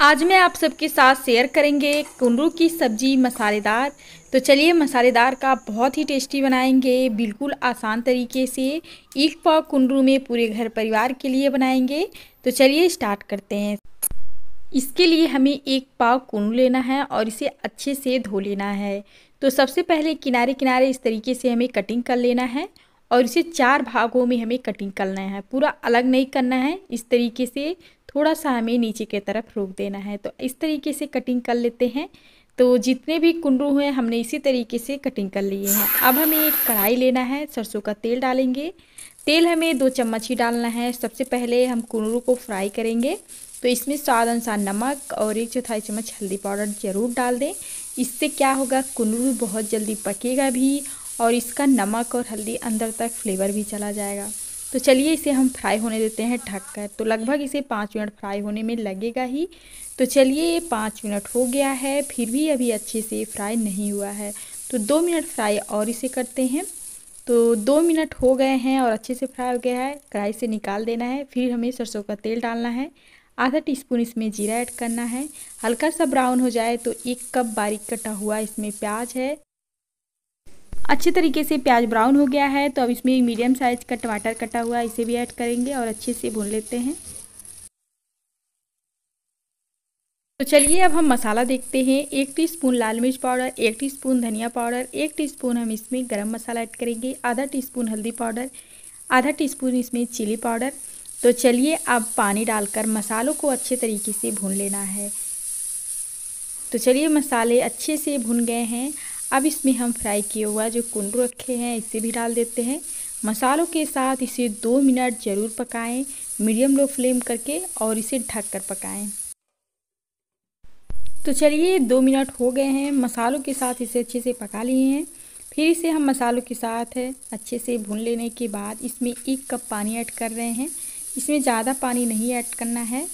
आज मैं आप सबके साथ शेयर करेंगे कुंडू की सब्जी मसालेदार तो चलिए मसालेदार का बहुत ही टेस्टी बनाएंगे बिल्कुल आसान तरीके से एक पाव कुंडू में पूरे घर परिवार के लिए बनाएंगे तो चलिए स्टार्ट करते हैं इसके लिए हमें एक पाव कुंडू लेना है और इसे अच्छे से धो लेना है तो सबसे पहले किनारे किनारे इस तरीके से हमें कटिंग कर लेना है और इसे चार भागों में हमें कटिंग करना है पूरा अलग नहीं करना है इस तरीके से थोड़ा सा हमें नीचे के तरफ रोक देना है तो इस तरीके से कटिंग कर लेते हैं तो जितने भी कुंडू हैं हमने इसी तरीके से कटिंग कर लिए हैं अब हमें एक कढ़ाई लेना है सरसों का तेल डालेंगे तेल हमें दो चम्मच ही डालना है सबसे पहले हम कुंडू को फ्राई करेंगे तो इसमें स्वाद अनुसार नमक और एक चौथाई चम्मच हल्दी पाउडर ज़रूर डाल दें इससे क्या होगा कुंडू बहुत जल्दी पकेगा भी और इसका नमक और हल्दी अंदर तक फ्लेवर भी चला जाएगा तो चलिए इसे हम फ्राई होने देते हैं ढक कर तो लगभग इसे पाँच मिनट फ्राई होने में लगेगा ही तो चलिए ये पाँच मिनट हो गया है फिर भी अभी अच्छे से फ्राई नहीं हुआ है तो दो मिनट फ्राई और इसे करते हैं तो दो मिनट हो गए हैं और अच्छे से फ्राई हो गया है कढ़ाई से निकाल देना है फिर हमें सरसों का तेल डालना है आधा टीस्पून इसमें जीरा ऐड करना है हल्का सा ब्राउन हो जाए तो एक कप बारीक कटा हुआ इसमें प्याज है अच्छे तरीके से प्याज ब्राउन हो गया है तो अब इसमें मीडियम साइज़ का टमाटर कटा हुआ इसे भी ऐड करेंगे और अच्छे से भून लेते हैं तो चलिए अब हम मसाला देखते हैं एक टीस्पून लाल मिर्च पाउडर एक टीस्पून धनिया पाउडर एक टीस्पून हम इसमें गरम मसाला ऐड करेंगे आधा टीस्पून हल्दी पाउडर आधा टीस्पून इसमें चिली पाउडर तो चलिए अब पानी डालकर मसालों को अच्छे तरीके से भून लेना है तो चलिए मसाले अच्छे से भुन गए हैं अब इसमें हम फ्राई किए हुआ जो कुंडू रखे हैं इसे भी डाल देते हैं मसालों के साथ इसे दो मिनट ज़रूर पकाएं मीडियम लो फ्लेम करके और इसे ढक कर पकाएं तो चलिए दो मिनट हो गए हैं मसालों के साथ इसे अच्छे से पका लिए हैं फिर इसे हम मसालों के साथ अच्छे से भून लेने के बाद इसमें एक कप पानी ऐड कर रहे हैं इसमें ज़्यादा पानी नहीं ऐड करना है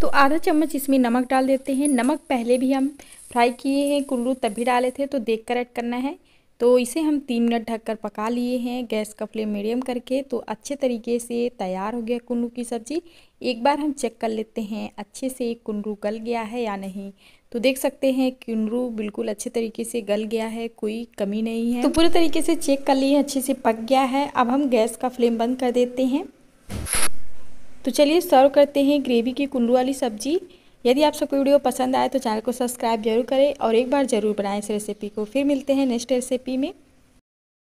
तो आधा चम्मच इसमें नमक डाल देते हैं नमक पहले भी हम फ्राई किए हैं कुल्लू तभी डाले थे तो देख कर ऐड करना है तो इसे हम तीन मिनट ढककर पका लिए हैं गैस का फ्लेम मीडियम करके तो अच्छे तरीके से तैयार हो गया कुल्लू की सब्ज़ी एक बार हम चेक कर लेते हैं अच्छे से कुल्लू गल गया है या नहीं तो देख सकते हैं कुल्लू बिल्कुल अच्छे तरीके से गल गया है कोई कमी नहीं है तो पूरे तरीके से चेक कर लिए अच्छे से पक गया है अब हम गैस का फ्लेम बंद कर देते हैं तो चलिए सर्व करते हैं ग्रेवी की कुल्लू वाली सब्जी यदि आप सबको वीडियो पसंद आए तो चैनल को सब्सक्राइब जरूर करें और एक बार ज़रूर बनाएं इस रेसिपी को फिर मिलते हैं नेक्स्ट रेसिपी में